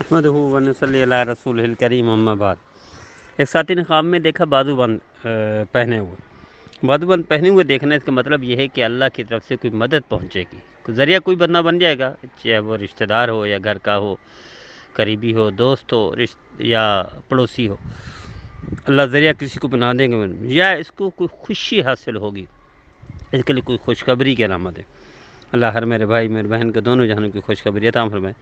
احمد صلی اللہ رسول اما آباد ایک ساتھی نے خواب میں دیکھا بادو بند پہنے ہوئے بادو بند پہنے ہوئے دیکھنا اس کا مطلب یہ ہے کہ اللہ کی طرف سے کوئی مدد پہنچے گی ذریعہ کوئی بدنا بن جائے گا چاہے وہ رشتہ دار ہو یا گھر کا ہو قریبی ہو دوست ہو یا پڑوسی ہو اللہ ذریعہ کسی کو بنا دیں گے یا اس کو کوئی خوشی حاصل ہوگی اس کے لیے کوئی خوشخبری کے علامت ہے اللہ ہر میرے بھائی میرے بہن کے دونوں جہانوں کی خوشخبری عطا فرمائے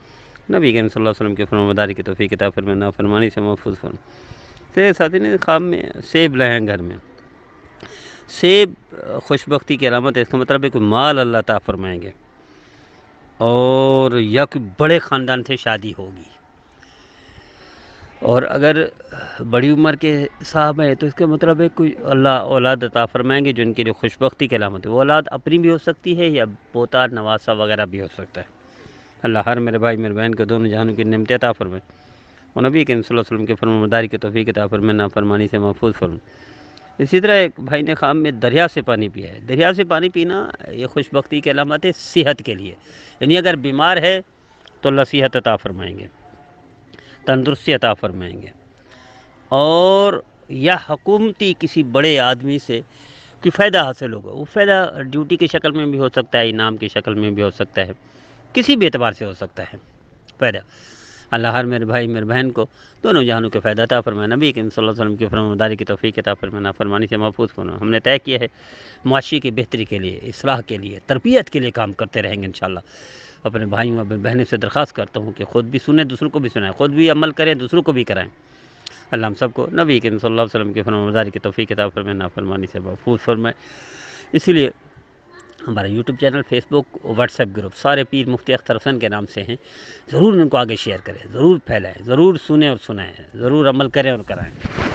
نبی کریم صلی اللہ علیہ وسلم کے فرما مداری کی توفیق عطا فرمائے نا فرمانی سے محفوظ فرمائے تیرے ساتھی نے خواب میں سیب لائے ہیں گھر میں سیب خوشبختی کی علامت ہے اس کا مطلب ہے کوئی مال اللہ عطا فرمائیں گے اور یا کوئی بڑے خاندان سے شادی ہوگی اور اگر بڑی عمر کے صاحب ہیں تو اس کے مطلب ہے کوئی اللہ اولاد عطا فرمائیں گے جو ان کے خوش بختی کی علامت ہے وہ اولاد اپنی بھی ہو سکتی ہے یا پوتا نواسا وغیرہ بھی ہو سکتا ہے اللہ ہر میرے بھائی میرے بہن کے دونوں جہانوں کی نمت فرمائیں اور نبی کے صلی اللہ وسلم کے فرم مداری کے عطا فرمائیں نا فرمانی سے محفوظ فرمائیں اسی طرح ایک بھائی نے خام میں دریا سے پانی پیا ہے دریا سے پانی پینا یہ خوش بختی کی علامت ہے صحت کے لیے یعنی اگر بیمار ہے تو اللہ صحت عطا فرمائیں گے تندرستی عطا فرمائیں گے اور یا حکومتی کسی بڑے آدمی سے کہ فائدہ حاصل ہوگا وہ فائدہ ڈیوٹی کی شکل میں بھی ہو سکتا ہے انعام کی شکل میں بھی ہو سکتا ہے کسی بھی اعتبار سے ہو سکتا ہے فائدہ اللہ ہر میرے بھائی میرے بہن کو دونوں جہانوں کے فائدہ فرمائے نبی کریم صلی اللہ علیہ وسلم کی فرم الداری کی توفیق عطا فرمائے میں نافرمانی سے محفوظ کرنا ہم نے طے کیا ہے معاشی کی بہتری کے لیے اصلاح کے لیے تربیت کے لیے کام کرتے رہیں گے انشاءاللہ اپنے بھائیوں اور بہنوں سے درخواست کرتا ہوں کہ خود بھی سنیں دوسروں کو بھی سنائیں خود بھی عمل کریں دوسروں کو بھی کرائیں اللہ ہم سب کو نبی کریم صلی اللہ علیہ وسلم کی فرم الداری کی توفیق عطا فرمائے نافرمانی سے محفوظ فرمائے اسی لیے ہمارا YouTube channel Facebook WhatsApp group سارے پیر مفتی اختر حسن کے نام سے ہیں ضرور ان کو آگے شیئر کریں ضرور پھیلائیں ضرور سنیں اور سنائیں ضرور عمل کریں اور کرائیں